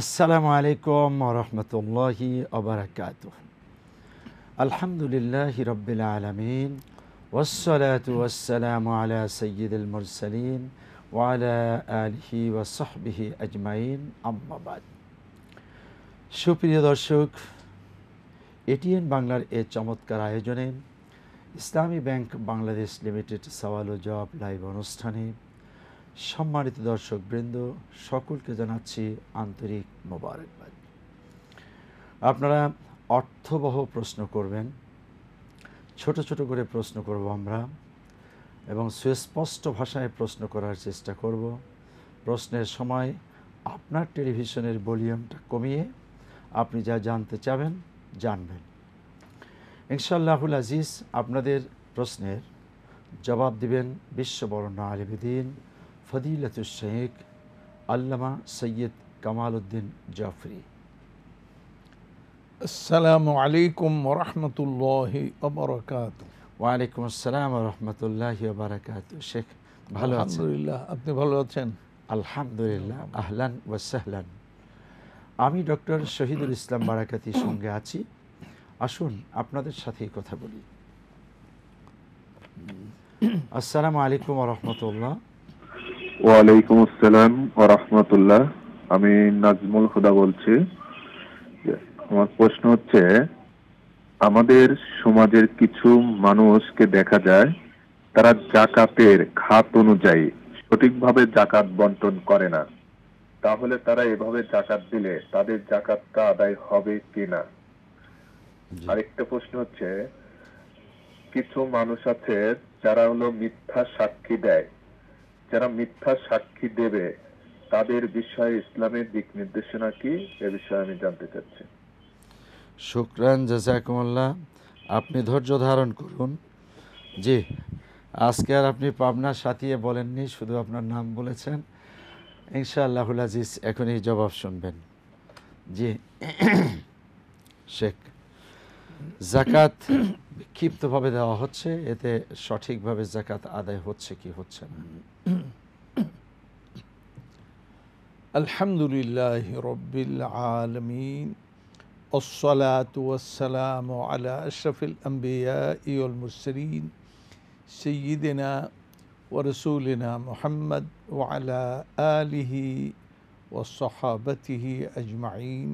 আসসালামু আলাইকুম রহমতুল্লাহি অবরাকাত আলহামদুলিল্লাহ রবিল আলমিন ওসলাত ওসালাম আলা সঈদুল মুরসলিন ওয়ালা আলহি ওসহবিহি আজমাইন আম্মাবাদ সুপ্রিয় দর্শক এটিএন বাংলার এ চমৎকার আয়োজনে ইসলামী ব্যাংক বাংলাদেশ লিমিটেড সওয়াল ও জব লাইভ অনুষ্ঠানে সম্মানিত দর্শক বৃন্দ সকলকে জানাচ্ছি আন্তরিক মোবারকবাদ আপনারা অর্থবহ প্রশ্ন করবেন ছোট ছোট করে প্রশ্ন করব আমরা এবং সুস্পষ্ট ভাষায় প্রশ্ন করার চেষ্টা করব প্রশ্নের সময় আপনার টেলিভিশনের ভলিউমটা কমিয়ে আপনি যা জানতে চাবেন জানবেন ইনশাল্লাহুল আজিজ আপনাদের প্রশ্নের জবাব দিবেন বিশ্ববরণ্য আলিবিদিন ফদিলত শেখ আল্লামা সৈয়দ কামাল উদ্দিন জাফরি আসসালামু আলাইকুম রহমতুল্লাহ অবরকাত ওয়ালাইকুম আসসালাম রহমতুল্লাহি বারাকাত শেখ ভালো আলহামদুলিল্লাহ আপনি ভালো আছেন আলহামদুলিল্লাহ আহলান ওয়াসাহলান আমি ডক্টর শহীদুল ইসলাম বারাকাতির সঙ্গে আছি আসুন আপনাদের সাথেই কথা বলি আসসালামু আলাইকুম রহমতুল্লাহ ওয়ালাইকুম আসসালাম রাহমাতুল্লাহ আমি নাজমুল হুদা বলছি আমার প্রশ্ন হচ্ছে আমাদের সমাজের কিছু মানুষকে দেখা যায় তারা জাকাতের খাত অনুযায়ী সঠিকভাবে জাকাত বন্টন করে না তাহলে তারা এভাবে জাকাত দিলে তাদের জাকাতটা আদায় হবে কিনা আরেকটা প্রশ্ন হচ্ছে কিছু মানুষ আছে যারা হলো মিথ্যা সাক্ষী দেয় যারা মিথ্যা সাক্ষী দেবে তাদের বিষয়ে ইসলামের দিক নির্দেশনা কি এ বিষয়ে আমি জানতে চাচ্ছি শুক্রান জাজাকুমল্লা আপনি ধৈর্য ধারণ করুন জি আজকে আর আপনি পাবনার সাথিয়ে বলেননি শুধু আপনার নাম বলেছেন ইনশাআল্লাহুল আজিজ এখনই জবাব শুনবেন জি শেখ জাকাত বিক্ষিপ্তভাবে দেওয়া হচ্ছে এতে সঠিকভাবে জাকাত আদায় হচ্ছে কি হচ্ছে না আলহামদুলিল্লাহ রব্বিল আলমিন والصلاة والسلام على أشرف الأنبياء والمرسلين سيدنا ورسولنا محمد وعلى آله وصحابته أجمعين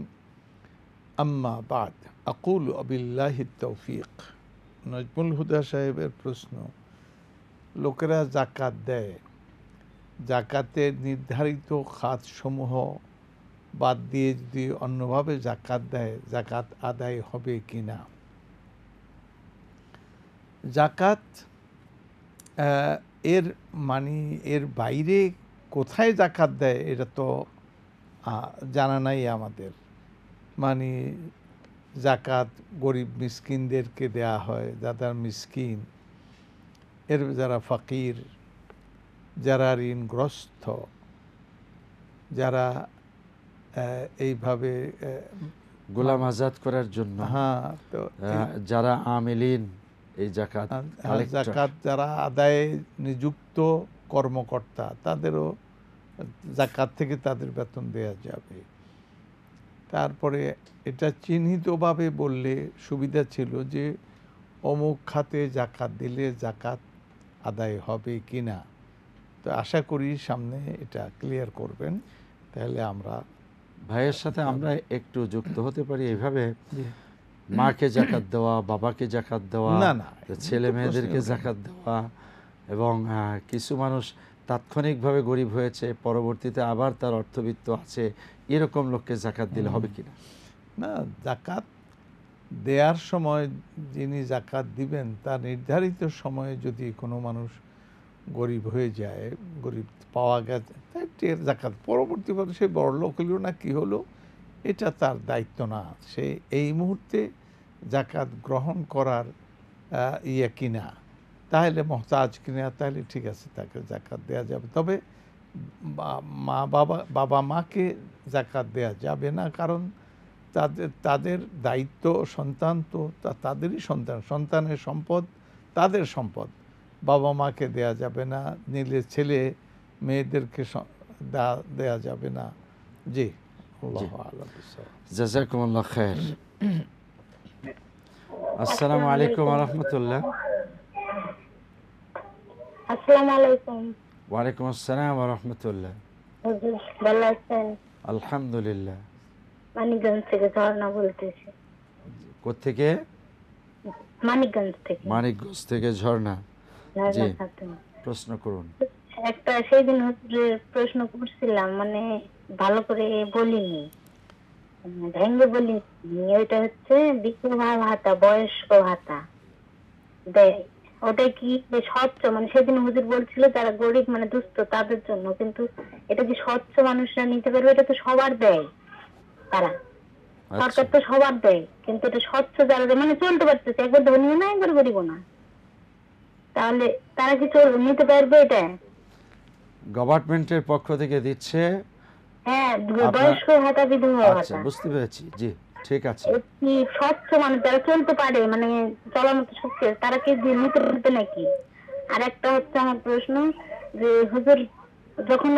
আম্মা বাদ আকুল আবিল্লাহি তৌফিক নজমুল হুদা সাহেবের প্রশ্ন লোকেরা জাকাত দেয় জাকাতের নির্ধারিত খাতসমূহ বাদ দিয়ে যদি অন্যভাবে জাকাত দেয় জাকাত আদায় হবে কি না জাকাত এর মানে এর বাইরে কোথায় জাকাত দেয় এটা তো জানা নাই আমাদের মানে জাকাত গরিব মিসকিনদেরকে দেয়া হয় যাদের মিসকিন এর যারা ফকির যারা ঋণগ্রস্ত যারা এইভাবে গোলাম আজাদ করার জন্য হ্যাঁ তো যারা আমিলিন এই জাকাত হ্যাঁ, হ্যাঁ, জাকাত যারা আদায়ে নিযুক্ত কর্মকর্তা তাদেরও জাকাত থেকে তাদের বেতন দেয়া যাবে তারপরে এটা চিহ্নিতভাবে বললে সুবিধা ছিল যে অমুক খাতে জাকাত দিলে জাকাত আদায় হবে কি না তো আশা করি সামনে এটা ক্লিয়ার করবেন তাহলে আমরা ভাইয়ের সাথে আমরা একটু যুক্ত হতে পারি এভাবে মাকে জাকাত দেওয়া বাবাকে জাকাত দেওয়া না না ছেলে মেয়েদেরকে জাকাত দেওয়া এবং কিছু মানুষ তাৎক্ষণিকভাবে গরিব হয়েছে পরবর্তীতে আবার তার অর্থবিত্ত আছে এরকম লোককে জাকাত দিলে হবে কি না না জাকাত দেওয়ার সময় যিনি জাকাত দিবেন তার নির্ধারিত সময়ে যদি কোনো মানুষ গরিব হয়ে যায় গরিব পাওয়া গেছে টের জাকাত পরবর্তী পর্যন্ত সে বড়লোক হলো না কি হলো এটা তার দায়িত্ব না সে এই মুহূর্তে জাকাত গ্রহণ করার ইয়ে কিনা তাহলে মহতাজ কিনা তাহলে ঠিক আছে তাকে জাকাত দেওয়া যাবে তবে মা বাবা বাবা মাকে জাকাত দেওয়া যাবে না কারণ তাদের তাদের দায়িত্ব সন্তান তো তাদেরই সন্তান সন্তানের সম্পদ তাদের সম্পদ বাবা মাকে দেয়া যাবে না নিলে ছেলে মেয়েদেরকে দেয়া যাবে না জি জাজাকুমুল্লাহ আসসালামু আলাইকুম রহমতুল্লাহ আসসালামু আসসালাম ওয়া রাহমাতুল্লাহ ভালো আছেন আলহামদুলিল্লাহ মানিকগঞ্জ থেকে ঝর্ণা বলতেছি কোথেকে মানিকগঞ্জ থেকে মানিকগঞ্জ থেকে ঝর্ণা জি প্রশ্ন করুন একটা সেই দিন হচ্ছে প্রশ্ন করছিলাম মানে ভালো করে বলিনি মানে ভেঙ্গে বলিনি ওইটা হচ্ছে বিধবা ভাতা বয়স্ক ভাতা দেয় ওটা কি স্বচ্ছ মানে সেদিন হুজুর বলছিল যারা গরিব মানে দুস্থ তাদের জন্য কিন্তু এটা যে স্বচ্ছ মানুষরা নিতে পারবে এটা তো সবার দেয় তারা আচ্ছা। সরকার তো সবার দেয় কিন্তু এটা স্বচ্ছ যারা দেয় মানে চলতে পারতেছে একবার ধনী না একবার গরিব না তাহলে তারা কি চল নিতে পারবে এটা গভর্নমেন্টের পক্ষ থেকে দিচ্ছে হ্যাঁ বয়স্ক ভাতা বিধবা আচ্ছা, ভাতা বুঝতে পেরেছি জি ঠিক আছে কি স্বচ্ছ মানে চলতে পারে মানে চলার মতো শক্তি তারা কি নাকি আর একটা হচ্ছে আমার প্রশ্ন যে হুজুর যখন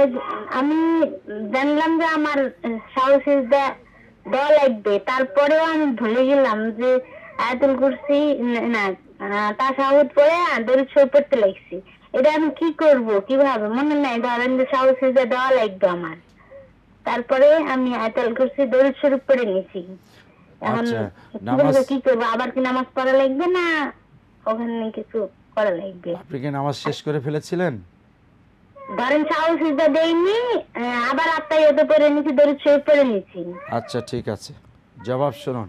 আমি জানলাম যে আমার দেওয়া লাগবে তারপরেও আমি ভুলে গেলাম যে আয়াতুল কুরসি না তা সাহস পরে দরিদ সই পড়তে লাগছি এটা আমি কি করব কিভাবে মনে নাই ধরেন যে সাহসী দেওয়া লাগবে আমার তারপরে আমি আয়াতুল কুরসি দরিদ স্বরূপ পড়ে নিয়েছি আচ্ছা, আচ্ছা ঠিক আছে জবাব শুনুন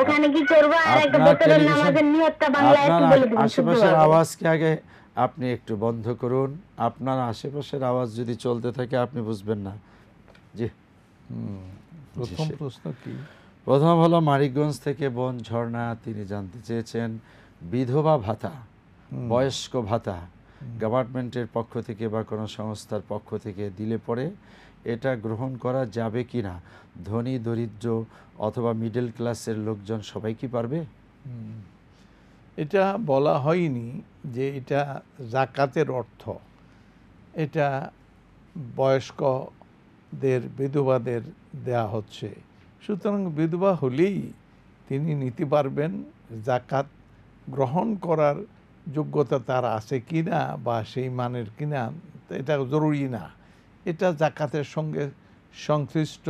আশেপাশের আওয়াজকে আগে আপনি একটু বন্ধ করুন আপনার আশেপাশের আওয়াজ যদি চলতে থাকে আপনি বুঝবেন না জি প্রথম প্রশ্ন কি প্রথম হলো মারিগঞ্জ থেকে বোন ঝর্ণা তিনি জানতে চেয়েছেন বিধবা ভাতা বয়স্ক ভাতা গভর্নমেন্টের পক্ষ থেকে বা কোনো সংস্থার পক্ষ থেকে দিলে পরে এটা গ্রহণ করা যাবে কি না ধনী দরিদ্র অথবা মিডল ক্লাসের লোকজন সবাই কি পারবে এটা বলা হয়নি যে এটা জাকাতের অর্থ এটা বয়স্কদের বিধবাদের দেয়া হচ্ছে সুতরাং বিধবা হলেই তিনি নিতে পারবেন জাকাত গ্রহণ করার যোগ্যতা তার আছে কি না বা সেই মানের কি না এটা জরুরি না এটা জাকাতের সঙ্গে সংশ্লিষ্ট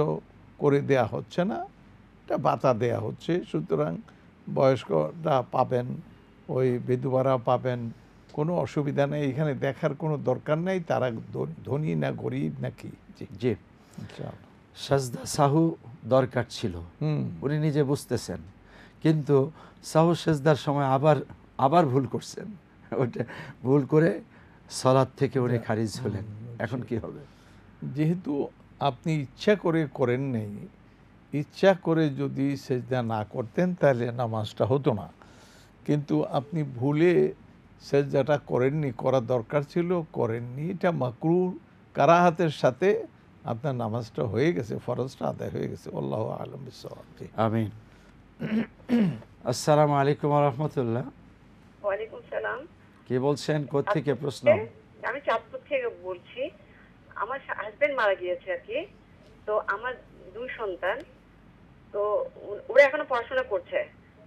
করে দেয়া হচ্ছে না এটা বাতা দেয়া হচ্ছে সুতরাং বয়স্করা পাবেন ওই বিধবারা পাবেন কোনো অসুবিধা নেই এখানে দেখার কোনো দরকার নেই তারা ধনী না গরিব নাকি জি জি সাজদা সাহু দরকার ছিল উনি নিজে বুঝতেছেন কিন্তু সাহু সেজদার সময় আবার আবার ভুল করছেন ওটা ভুল করে সলাদ থেকে উনি খারিজ হলেন এখন কি হবে যেহেতু আপনি ইচ্ছা করে করেন নেই ইচ্ছা করে যদি সেজদা না করতেন তাহলে নামাজটা হতো না কিন্তু আপনি ভুলে সেজদাটা করেননি করা দরকার ছিল করেননি এটা মাকরুর কারাহাতের সাথে আপনার নামাজটা হয়ে গেছে ফরজটা আদায় হয়ে গেছে আল্লাহ আলম বিশ্ব আমিন আসসালামু আলাইকুম রহমতুল্লাহ ওয়ালাইকুম কে বলছেন থেকে প্রশ্ন আমি চাঁদপুর থেকে বলছি আমার হাজবেন্ড মারা গিয়েছে আর কি তো আমার দুই সন্তান তো ওরা এখনো পড়াশোনা করছে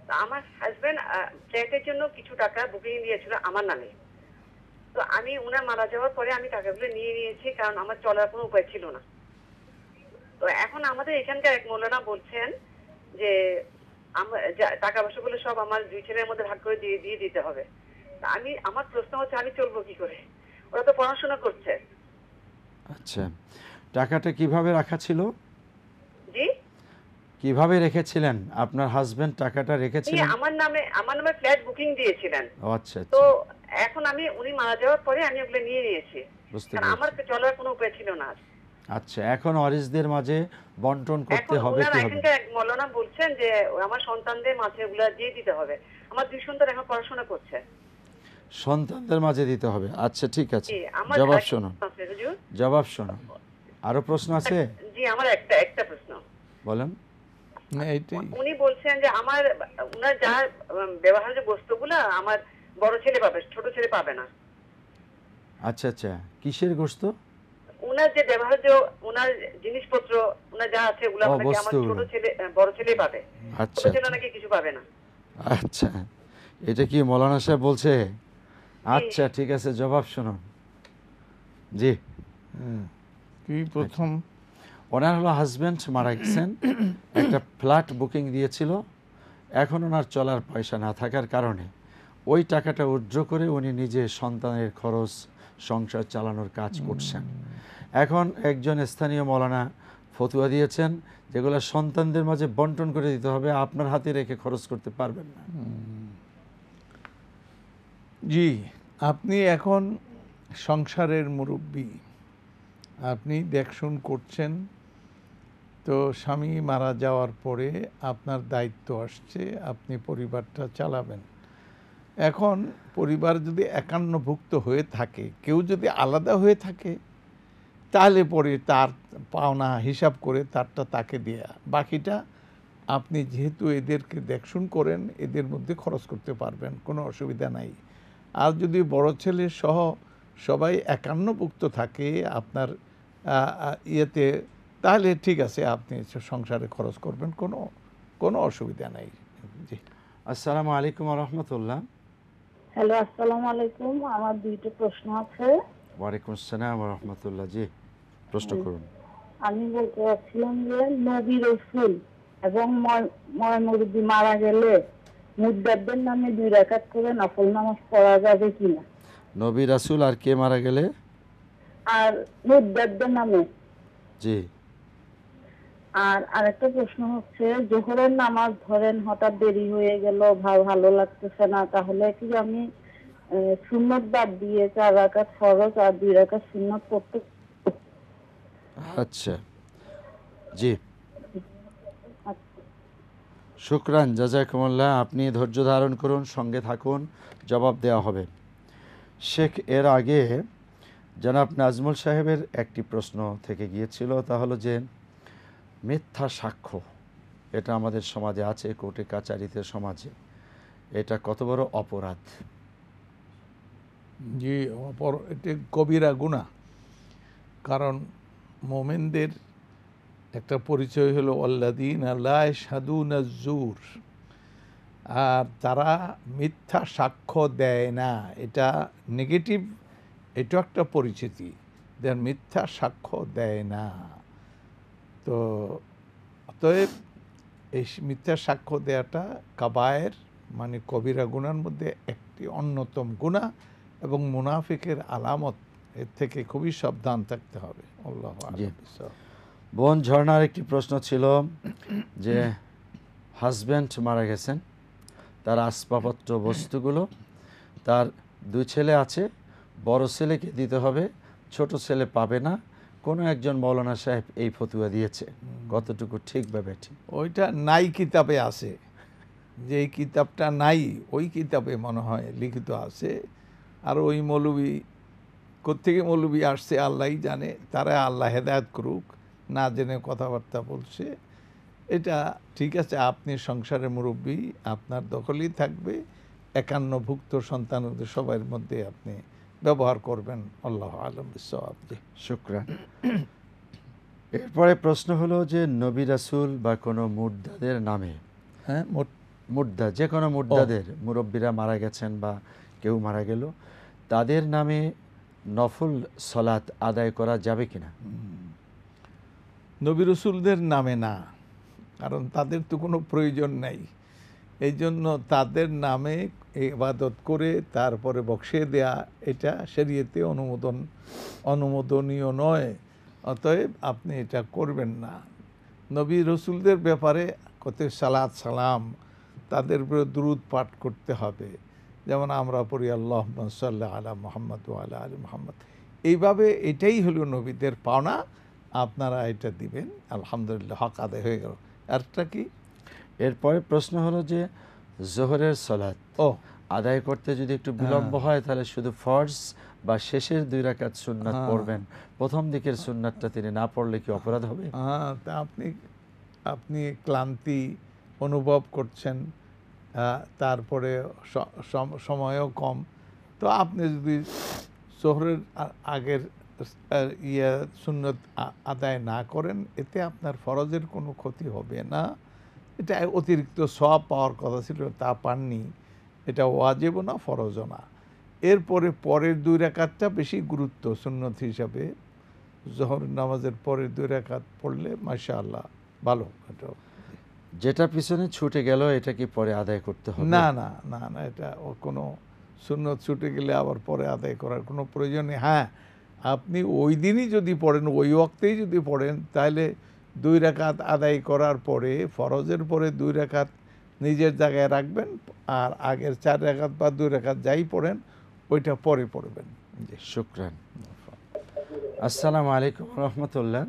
তো আমার হাজবেন্ড ফ্ল্যাটের জন্য কিছু টাকা বুকিং দিয়েছিল আমার নামে তো আমি উনার মারা যাওয়ার পরে আমি টাকাগুলো নিয়ে নিয়েছি কারণ আমার চলার কোনো উপায় ছিল না তো এখন আমাদের এখানকার এক মৌলানা বলছেন যে টাকা পয়সাগুলো সব আমার দুই ছেলের মধ্যে ভাগ করে দিয়ে দিয়ে দিতে হবে আমি আমার প্রশ্ন হচ্ছে আমি চলবো কি করে ওরা তো পড়াশোনা করছে আচ্ছা টাকাটা কিভাবে রাখা ছিল জি কিভাবে রেখেছিলেন আপনার হাজবেন্ড টাকাটা রেখেছিলেন আমার নামে আমার নামে ফ্ল্যাট বুকিং দিয়েছিলেন আচ্ছা তো আচ্ছা। এখন আমি উনি মারা যাওয়ার পরে আমি ওগুলো নিয়ে নিয়েছি আমার চলার কোনো উপায় ছিল না আচ্ছা এখন অরিজদের মাঝে বন্টন করতে হবে কি হবে মৌলানা বলছেন যে আমার সন্তানদের মাঝে ওগুলা দিয়ে দিতে হবে আমার দুই সন্তান এখন পড়াশোনা করছে সন্তানদের মাঝে দিতে হবে আচ্ছা ঠিক আছে জবাব শোনো জবাব শোনো আরো প্রশ্ন আছে জি আমার একটা একটা প্রশ্ন বলেন উনি বলছেন যে আমার উনার যা ব্যবহার্য বস্তুগুলো আমার বড় ছেলে পাবে ছোট ছেলে পাবে না আচ্ছা আচ্ছা কিসের গোস্ত ওনার যে ব্যবহার যে ওনার জিনিসপত্র ওনার যা আছে ওগুলো আমার ছোট ছেলে বড় ছেলে পাবে আচ্ছা ছোট ছেলে নাকি কিছু পাবে না আচ্ছা এটা কি মৌলানা সাহেব বলছে আচ্ছা ঠিক আছে জবাব শুনুন জি কি প্রথম ওনার হলো হাজব্যান্ড মারা গেছেন একটা ফ্ল্যাট বুকিং দিয়েছিল এখন ওনার চলার পয়সা না থাকার কারণে ওই টাকাটা উজ্জ্ব করে উনি নিজে সন্তানের খরচ সংসার চালানোর কাজ করছেন এখন একজন স্থানীয় মলানা ফতুয়া দিয়েছেন যেগুলো সন্তানদের মাঝে বন্টন করে দিতে হবে আপনার হাতে রেখে খরচ করতে পারবেন না জি আপনি এখন সংসারের মুরব্বী আপনি দেখশুন করছেন তো স্বামী মারা যাওয়ার পরে আপনার দায়িত্ব আসছে আপনি পরিবারটা চালাবেন এখন পরিবার যদি একান্নভুক্ত হয়ে থাকে কেউ যদি আলাদা হয়ে থাকে তাহলে পরে তার পাওনা হিসাব করে তারটা তাকে দেয়া বাকিটা আপনি যেহেতু এদেরকে দেখশুন করেন এদের মধ্যে খরচ করতে পারবেন কোনো অসুবিধা নাই আর যদি বড় ছেলে সহ সবাই একান্নভুক্ত থাকে আপনার ইয়েতে তাহলে ঠিক আছে আপনি সংসারে খরচ করবেন কোনো কোনো অসুবিধা নাই জি আসসালামু আলাইকুম রহমতুল্লাহ হ্যালো আসসালামু আলাইকুম আমার দুইটা প্রশ্ন আছে ওয়ালাইকুম আসসালাম রহমতুল্লাহ জি প্রশ্ন করুন আমি বলতে চাচ্ছিলাম যে নবী রসুল এবং ময়মরুদ্দি মারা গেলে মুদ্দাবদের নামে দুই রাকাত করে নফল নামাজ পড়া যাবে কিনা নবী রাসুল আর কে মারা গেলে আর মুদ্দাবদের নামে জি আর আরেকটা প্রশ্ন হচ্ছে জোহরের নামাজ ধরেন হঠাৎ দেরি হয়ে গেল ভালো লাগতেছে না তাহলে কি আমি সুন্নত বাদ দিয়ে চার রাকাত ফরজ আর দুই রাকাত সুন্নত করতে আচ্ছা জি আচ্ছা। শুক্রান জাজাকুমুল্লাহ আপনি ধৈর্য ধারণ করুন সঙ্গে থাকুন জবাব দেওয়া হবে শেখ এর আগে জনাব নাজমুল সাহেবের একটি প্রশ্ন থেকে গিয়েছিল তা হলো যে মিথ্যা সাক্ষ্য এটা আমাদের সমাজে আছে কোর্টে কাচারিতে সমাজে এটা কত বড় অপরাধ জি অপর এটি কবিরা গুণা কারণ মোমেনদের একটা পরিচয় হলো আল্লাদিন আল্লাহ সাধু নাজুর আর তারা মিথ্যা সাক্ষ্য দেয় না এটা নেগেটিভ এটা একটা পরিচিতি দেন মিথ্যা সাক্ষ্য দেয় না তো অতএব এই মিথ্যা সাক্ষ্য দেয়াটা কাবায়ের মানে কবিরা গুনার মধ্যে একটি অন্যতম গুণা এবং মুনাফিকের আলামত এর থেকে খুবই সাবধান থাকতে হবে আল্লাহ বোন ঝর্ণার একটি প্রশ্ন ছিল যে হাজব্যান্ড মারা গেছেন তার আসবাবপত্র বস্তুগুলো তার দুই ছেলে আছে বড় ছেলেকে দিতে হবে ছোট ছেলে পাবে না কোনো একজন মৌলানা সাহেব এই ফতুয়া দিয়েছে কতটুকু ঠিক বা বেঠিক ওইটা নাই কিতাবে আছে যে কিতাবটা নাই ওই কিতাবে মনে হয় লিখিত আছে আর ওই মৌলবী কোথেকে মৌলবী আসছে আল্লাহ জানে তারা আল্লাহ হেদায়ত করুক না জেনে কথাবার্তা বলছে এটা ঠিক আছে আপনি সংসারের মুরব্বী আপনার দখলেই থাকবে একান্নভুক্ত সন্তানদের সবার মধ্যে আপনি ব্যবহার করবেন আল্লাহ আলম বিশ্বআবদি শুক্রান এরপরে প্রশ্ন হলো যে নবী রাসুল বা কোনো মুর্দাদের নামে হ্যাঁ মুর্দা যে কোনো মুর্দাদের মুরব্বীরা মারা গেছেন বা কেউ মারা গেল তাদের নামে নফল সলাত আদায় করা যাবে কিনা নবী রসুলদের নামে না কারণ তাদের তো কোনো প্রয়োজন নাই এই জন্য তাদের নামে ইবাদত করে তারপরে বক্সে দেয়া এটা সেরিয়েতে অনুমোদন অনুমোদনীয় নয় অতএব আপনি এটা করবেন না নবী রসুলদের ব্যাপারে কত সালাদ সালাম তাদের উপরে দ্রুত পাঠ করতে হবে যেমন আমরা পড়ি আল্লাহ সাল্লাহ আলা মোহাম্মদ আল্লাহ আলী মোহাম্মদ এইভাবে এটাই হলো নবীদের পাওনা আপনারা এটা দিবেন আলহামদুলিল্লাহ হক আদায় হয়ে গেল আরটা কি এরপরে প্রশ্ন হলো যে জোহরের সলাত ও আদায় করতে যদি একটু বিলম্ব হ্যাঁ। হয় তাহলে শুধু ফর্জ বা শেষের দুই রাকাত সুন্নাত হ্যাঁ। পড়বেন প্রথম দিকের সুন্নাতটা তিনি না পড়লে কি অপরাধ হবে হ্যাঁ, তা আপনি আপনি ক্লান্তি অনুভব করছেন তারপরে সময়ও কম তো আপনি যদি শহরের আগের ইয়ে সুন্নত আদায় না করেন এতে আপনার ফরজের কোনো ক্ষতি হবে না এটা অতিরিক্ত সব পাওয়ার কথা ছিল তা পাননি এটা ওয়াজেব না ফরজও না এরপরে পরের দুই রেখাতটা বেশি গুরুত্ব সুন্নত হিসাবে জহর নামাজের পরের দুই রাকাত পড়লে মাসা আল্লাহ ভালো এটা যেটা পিছনে ছুটে গেল এটা কি পরে আদায় করতে হবে না না না না এটা কোনো সুন্নত ছুটে গেলে আবার পরে আদায় করার কোনো প্রয়োজন নেই হ্যাঁ আপনি ওই দিনই যদি পড়েন ওই ওয়াক্তেই যদি পড়েন তাহলে দুই রেখাত আদায় করার পরে ফরজের পরে দুই রেখাত নিজের জায়গায় রাখবেন আর আগের চার রেখাত বা দুই রেখাত যাই পড়েন ওইটা পরে পড়বেন শুক্রান আসসালাম আলাইকুম রহমতুল্লাহ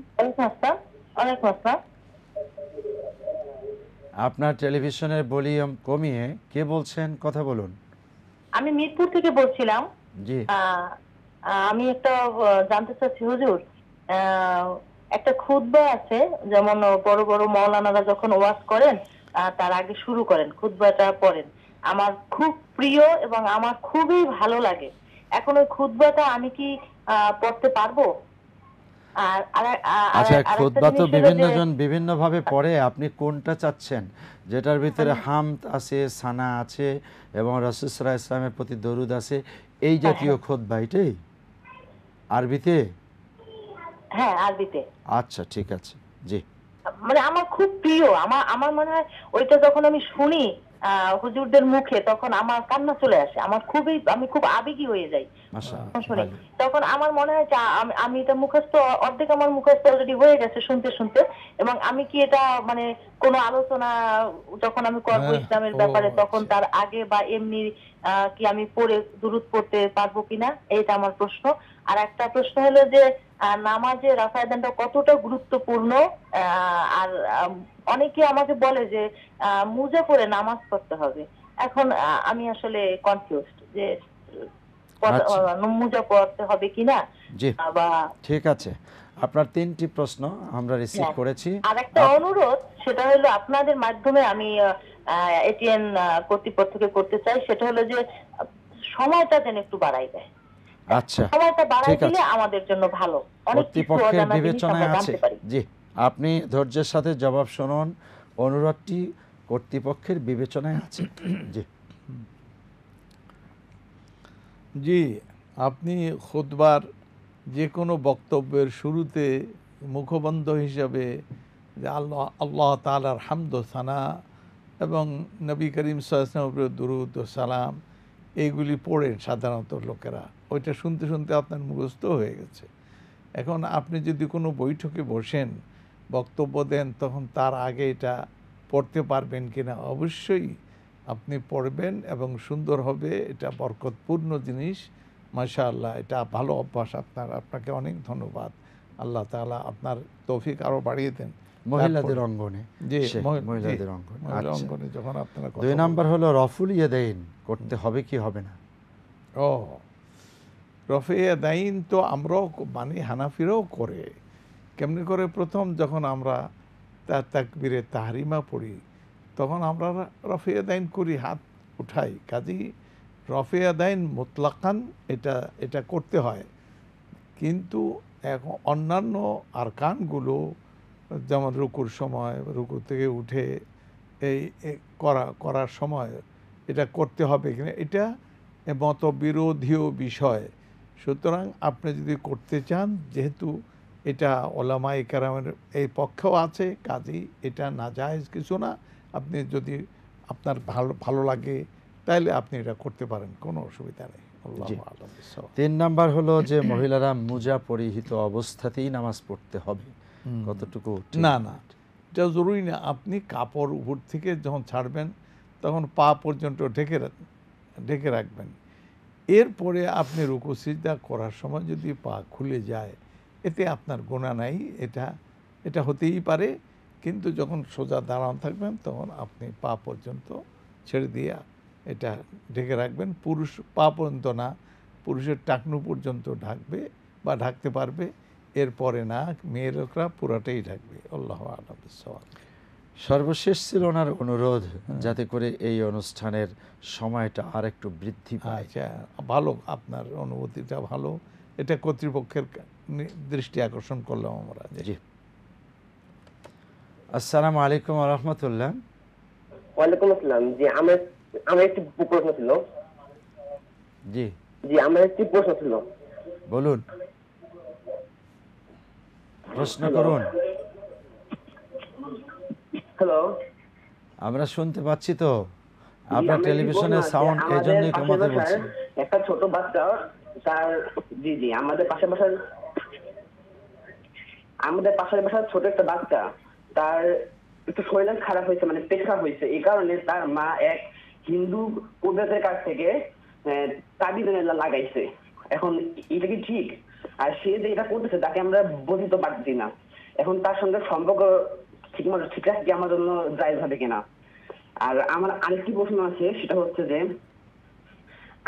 আপনার টেলিভিশনের ভলিউম কমিয়ে কে বলছেন কথা বলুন আমি মিরপুর থেকে বলছিলাম জি আমি একটা জানতে চাচ্ছি হুজুর একটা খুদ্া আছে যেমন বড় বড় মৌলানারা যখন ওয়াজ করেন তার আগে শুরু করেন খুদ্বাটা পড়েন আমার খুব প্রিয় এবং আমার খুবই ভালো লাগে এখন ওই খুদ্বাটা আমি কি পড়তে পারবো আচ্ছা, আপনি কোনটা চাচ্ছেন যেটার ভিতরে হামদ আছে সানা আছে এবং রসুসরা ইসলামের প্রতি দরুদ আছে এই জাতীয় খোদ্া এটাই আরবিতে হ্যাঁ আরবিতে আচ্ছা ঠিক আছে জি মানে আমার খুব প্রিয় আমার আমার মনে হয় ওইটা যখন আমি শুনি হুজুরদের মুখে তখন আমার কান্না চলে আসে আমার খুবই আমি খুব আবেগী হয়ে যাই তখন আমার মনে হয় যে আমি এটা মুখস্থ অর্ধেক আমার মুখস্থ অলরেডি হয়ে গেছে শুনতে শুনতে এবং আমি কি এটা মানে কোন আলোচনা যখন আমি করবো হ্যাঁ, ইসলামের ব্যাপারে তখন আচ্ছা। তার আগে বা এমনি কি আমি পড়ে দূরত পড়তে পারবো কিনা এটা আমার প্রশ্ন আর একটা প্রশ্ন হলো যে নামাজে রাফায়দানটা কতটা গুরুত্বপূর্ণ আর অনেকে আমাকে বলে যে মুজা পরে নামাজ পড়তে হবে এখন আমি আসলে কনফিউজ যে আচ্ছা। মুজা পড়তে হবে কিনা বা ঠিক আছে আপনার তিনটি প্রশ্ন আমরা রিসিভ হ্যাঁ। করেছি আর একটা অনুরোধ সেটা হলো আপনাদের মাধ্যমে আমি এটিএন কর্তৃপক্ষকে করতে চাই সেটা হলো যে সময়টা যেন একটু বাড়াই দেয় আচ্ছা সময়টা আছে আমাদের জন্য ভালো অনেক কিছু অজানা জি আপনি ধৈর্যের সাথে জবাব শুনুন অনুরোধটি কর্তৃপক্ষের বিবেচনায় আছে জি জি আপনি খুদবার যে কোনো বক্তব্যের শুরুতে মুখবন্ধ হিসাবে যে আল্লাহ আল্লাহ তালার হামদ সানা এবং নবী করিম সাহসের উপরে দুরুদ সালাম এইগুলি পড়েন সাধারণত লোকেরা ওইটা শুনতে শুনতে আপনার মুখস্থ হয়ে গেছে এখন আপনি যদি কোনো বৈঠকে বসেন বক্তব্য দেন তখন তার আগে এটা পড়তে পারবেন কি না অবশ্যই আপনি পড়বেন এবং সুন্দর হবে এটা বরকতপূর্ণ জিনিস মাশাআল্লাহ এটা ভালো অভ্যাস আপনার আপনাকে অনেক ধন্যবাদ আল্লাহ তালা আপনার তৌফিক আরও বাড়িয়ে দেন মহিলাদের অঙ্গনে জি মহিলাদের অঙ্গনে আচ্ছা। অঙ্গনে যখন আপনারা দুই নাম্বার হলো রফুল দেন করতে হবে কি হবে না ও রফেয়া দাইন তো আমরাও মানে হানাফিরাও করে কেমনি করে প্রথম যখন আমরা তার তাকবিরে তাহারিমা পড়ি তখন আমরা রফিয়া দাইন করি হাত উঠাই কাজেই রফেয়া দাইন মোতলাকান এটা এটা করতে হয় কিন্তু এখন অন্যান্য আর কানগুলো যেমন রুকুর সময় রুকুর থেকে উঠে এই করা করার সময় এটা করতে হবে কিনা এটা মতবিরোধীয় বিষয় সুতরাং আপনি যদি করতে চান যেহেতু এটা ওলামা কারামের এই পক্ষেও আছে কাজেই এটা না যায় কিছু না আপনি যদি আপনার ভালো ভালো লাগে তাহলে আপনি এটা করতে পারেন কোনো অসুবিধা নেই তিন নাম্বার হলো যে মহিলারা মোজা পরিহিত অবস্থাতেই নামাজ পড়তে হবে কতটুকু না না এটা জরুরি না আপনি কাপড় উপর থেকে যখন ছাড়বেন তখন পা পর্যন্ত ঢেকে ঢেকে রাখবেন এরপরে আপনি রুকুসিজদা করার সময় যদি পা খুলে যায় এতে আপনার গোনা নাই এটা এটা হতেই পারে কিন্তু যখন সোজা দাঁড়ানো থাকবেন তখন আপনি পা পর্যন্ত ছেড়ে দিয়ে এটা ঢেকে রাখবেন পুরুষ পা পর্যন্ত না পুরুষের টাকনু পর্যন্ত ঢাকবে বা ঢাকতে পারবে এরপরে না মেয়েরা পুরাটাই ঢাকবে আল্লাহ আলম সর্বশেষ ছিল ওনার অনুরোধ হ্যাঁ। যাতে করে এই অনুষ্ঠানের সময়টা আর একটু বৃদ্ধি পায় আচ্ছা, ভালো আপনার অনুভূতিটা ভালো এটা কর্তৃপক্ষের দৃষ্টি আকর্ষণ করলাম আমরা জি আসসালামু আলাইকুম রহমতুল্লাহ ওয়ালাইকুম আসসালাম জি আমার আমার একটি প্রশ্ন ছিল জি জি আমার একটি প্রশ্ন ছিল বলুন প্রশ্ন করুন হ্যালো আমরা শুনতে পাচ্ছি তো আপনার টেলিভিশনের সাউন্ড এই জন্য কমাতে বলছি একটা ছোট বাচ্চা তার জি জি আমাদের পাশে বাসার আমাদের পাশে বাসার ছোট একটা বাচ্চা তার একটু শরীর খারাপ হয়েছে মানে পেশা হয়েছে এই কারণে তার মা এক হিন্দু পূর্বেদের কাছ থেকে তাবিজ লাগাইছে এখন এটা কি ঠিক আর সে যে এটা করতেছে তাকে আমরা বোঝাতে পারছি না এখন তার সঙ্গে সম্পর্ক ঠিকমতো ঠিক আছে যে আমার জন্য জায়জ হবে কিনা আর আমার আরেকটি প্রশ্ন আছে সেটা হচ্ছে যে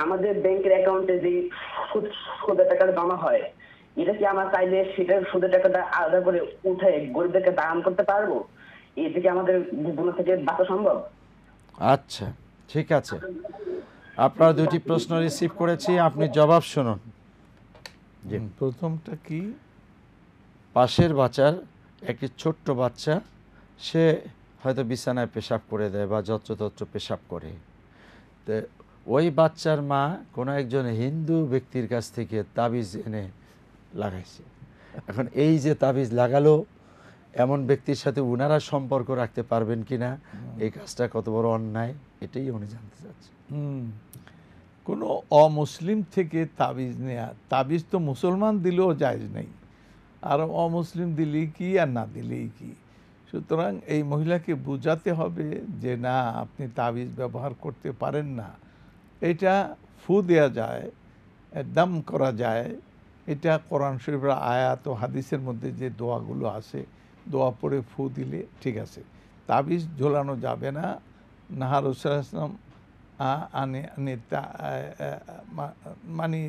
আমাদের ব্যাংকের অ্যাকাউন্টে যে সুদ সুদের টাকাটা জমা হয় এটা কি আমার চাইলে সেটার সুদের টাকাটা আলাদা করে উঠে গরিবদেরকে দান করতে পারবো এটা কি আমাদের গুণ থেকে বাঁচা সম্ভব আচ্ছা ঠিক আছে আপনার দুটি প্রশ্ন রিসিভ করেছি আপনি জবাব শুনুন প্রথমটা কি পাশের বাচ্চার একটি ছোট্ট বাচ্চা সে হয়তো বিছানায় পেশাব করে দেয় বা যত্রতত্র পেশাব করে তো ওই বাচ্চার মা কোনো একজন হিন্দু ব্যক্তির কাছ থেকে তাবিজ এনে লাগাইছে এখন এই যে তাবিজ লাগালো এমন ব্যক্তির সাথে উনারা সম্পর্ক রাখতে পারবেন কি না এই কাজটা কত বড় অন্যায় এটাই উনি জানতে চাচ্ছেন কোনো অমুসলিম থেকে তাবিজ নেয়া তাবিজ তো মুসলমান দিলেও যায় নেই আর অমুসলিম দিলেই কি আর না দিলেই কি সুতরাং এই মহিলাকে বোঝাতে হবে যে না আপনি তাবিজ ব্যবহার করতে পারেন না এটা ফু দেয়া যায় দাম করা যায় এটা কোরআন শরীফের আয়াত ও হাদিসের মধ্যে যে দোয়াগুলো আছে দোয়া পড়ে ফু দিলে ঠিক আছে তাবিজ ঝোলানো যাবে না নাহার রসুলাম আনে মানে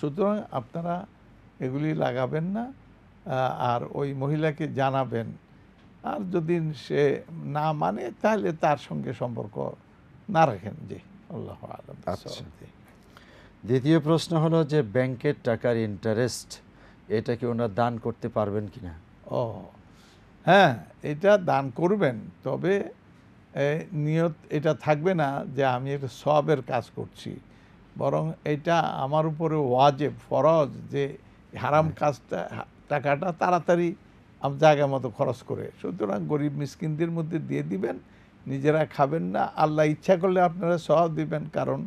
সুতরাং আপনারা এগুলি লাগাবেন না আর ওই মহিলাকে জানাবেন আর যদি সে না মানে তাহলে তার সঙ্গে সম্পর্ক না রাখেন জি আল্লাহ আলম আচ্ছা। দ্বিতীয় প্রশ্ন হলো যে ব্যাংকের টাকার ইন্টারেস্ট এটাকে ওনার দান করতে পারবেন কি না ও হ্যাঁ এটা দান করবেন তবে নিয়ত এটা থাকবে না যে আমি এটা সবের কাজ করছি বরং এটা আমার উপরে ওয়াজেব ফরজ যে হারাম হ্যাঁ। কাজটা টাকাটা তাড়াতাড়ি জায়গা মতো খরচ করে সুতরাং গরিব মিসকিনদের মধ্যে দিয়ে দিবেন নিজেরা খাবেন না আল্লাহ ইচ্ছা করলে আপনারা সব দিবেন কারণ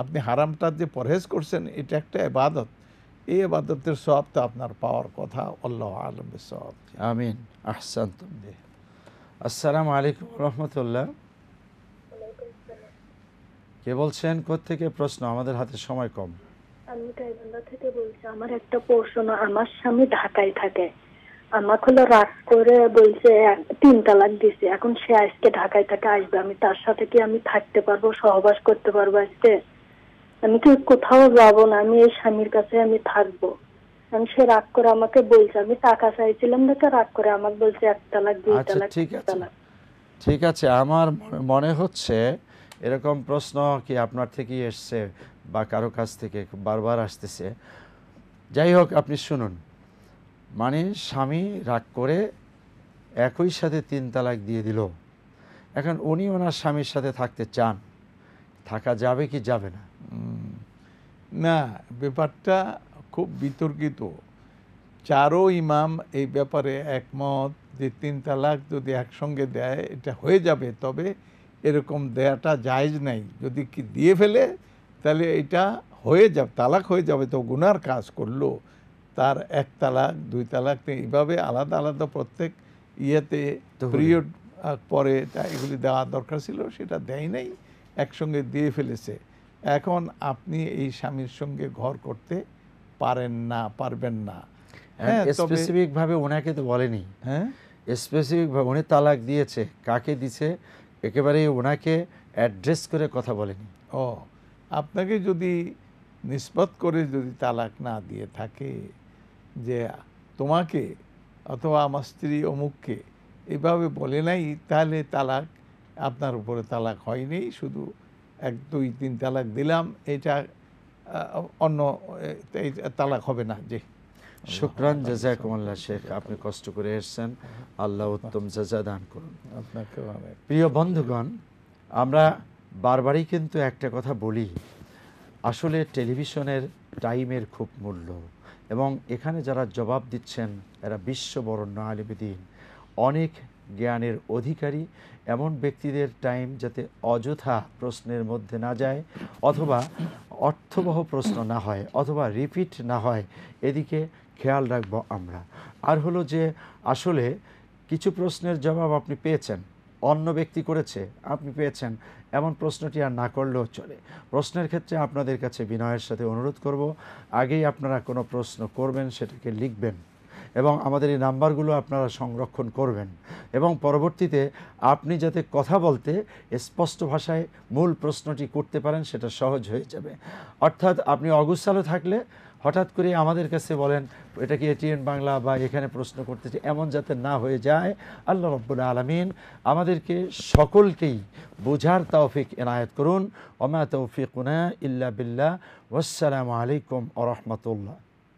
আপনি হারামটা যে পরহেজ করছেন এটা একটা এবাদত এই এবাদতের সব তো আপনার পাওয়ার কথা আল্লাহ আলম সব আমিন আহসান আসসালাম আলাইকুম রহমতুল্লাহ কে বলছেন থেকে প্রশ্ন আমাদের হাতে সময় কম আমি গাইবান্ধা থেকে বলছি আমার একটা আমার স্বামী ঢাকায় থাকে আমাকে হলো রাগ করে বলছে তিন তালাক দিছে এখন সে আজকে ঢাকায় আসবে আমি তার সাথে কি আমি থাকতে পারবো সহবাস করতে পারবো আজকে আমি কি কোথাও না আমি এই স্বামীর কাছে আমি থাকবো আমি সে রাগ করে আমাকে বলছে আমি টাকা চাইছিলাম দেখে রাগ করে আমাকে বলছে এক তালাক দুই আচ্ছা, তালাক ঠিক আছে ঠিক আছে আমার মনে হচ্ছে এরকম প্রশ্ন কি আপনার থেকেই এসছে বা কারো কাছ থেকে বারবার আসতেছে যাই হোক আপনি শুনুন মানে স্বামী রাগ করে একই সাথে তিন তালাক দিয়ে দিল এখন উনি ওনার স্বামীর সাথে থাকতে চান থাকা যাবে কি যাবে না না ব্যাপারটা খুব বিতর্কিত চারও ইমাম এই ব্যাপারে একমত যে তিন তালাক যদি একসঙ্গে দেয় এটা হয়ে যাবে তবে এরকম দেয়াটা জায়জ নাই যদি কি দিয়ে ফেলে তাহলে এটা হয়ে যাবে তালাক হয়ে যাবে তো গুনার কাজ করলো তার এক তালাক দুই তালাক এইভাবে আলাদা আলাদা প্রত্যেক ইয়েতে পিরিয়ড পরে এগুলি দেওয়া দরকার ছিল সেটা দেয় নাই একসঙ্গে দিয়ে ফেলেছে এখন আপনি এই স্বামীর সঙ্গে ঘর করতে পারেন না পারবেন না স্পেসিফিকভাবে হ্যাঁ, হ্যাঁ, ওনাকে তো বলেনি হ্যাঁ স্পেসিফিকভাবে উনি তালাক দিয়েছে কাকে দিছে একেবারেই ওনাকে অ্যাড্রেস করে কথা বলেনি ও আপনাকে যদি নিষ্পত করে যদি তালাক না দিয়ে থাকে যে তোমাকে অথবা আমার স্ত্রী অমুককে এভাবে বলে নাই তাহলে তালাক আপনার উপরে তালাক হয়নি শুধু এক দুই তিন তালাক দিলাম এটা অন্য তালাক হবে না যে শুক্রান কমল্লা শেখ আপনি কষ্ট করে এসছেন আল্লাহ উত্তম জাজা দান করুন আপনাকে প্রিয় বন্ধুগণ আমরা বারবারই কিন্তু একটা কথা বলি আসলে টেলিভিশনের টাইমের খুব মূল্য এবং এখানে যারা জবাব দিচ্ছেন এরা বিশ্ববরণ্য আলিবিদিন অনেক জ্ঞানের অধিকারী এমন ব্যক্তিদের টাইম যাতে অযথা প্রশ্নের মধ্যে না যায় অথবা অর্থবহ প্রশ্ন না হয় অথবা রিপিট না হয় এদিকে খেয়াল রাখব আমরা আর হলো যে আসলে কিছু প্রশ্নের জবাব আপনি পেয়েছেন অন্য ব্যক্তি করেছে আপনি পেয়েছেন এমন প্রশ্নটি আর না করলেও চলে প্রশ্নের ক্ষেত্রে আপনাদের কাছে বিনয়ের সাথে অনুরোধ করব আগেই আপনারা কোনো প্রশ্ন করবেন সেটাকে লিখবেন এবং আমাদের এই নাম্বারগুলো আপনারা সংরক্ষণ করবেন এবং পরবর্তীতে আপনি যাতে কথা বলতে স্পষ্ট ভাষায় মূল প্রশ্নটি করতে পারেন সেটা সহজ হয়ে যাবে অর্থাৎ আপনি অগুসালো থাকলে হঠাৎ করে আমাদের কাছে বলেন এটা কি এটিএন বাংলা বা এখানে প্রশ্ন করতেছে এমন যাতে না হয়ে যায় আল্লাহ রব্বুল আলমিন আমাদেরকে সকলকেই বোঝার তৌফিক এনায়ত করুন অমা তৌফিক ইল্লা বিল্লা ওসালামু আলাইকুম আ রহমতুল্লাহ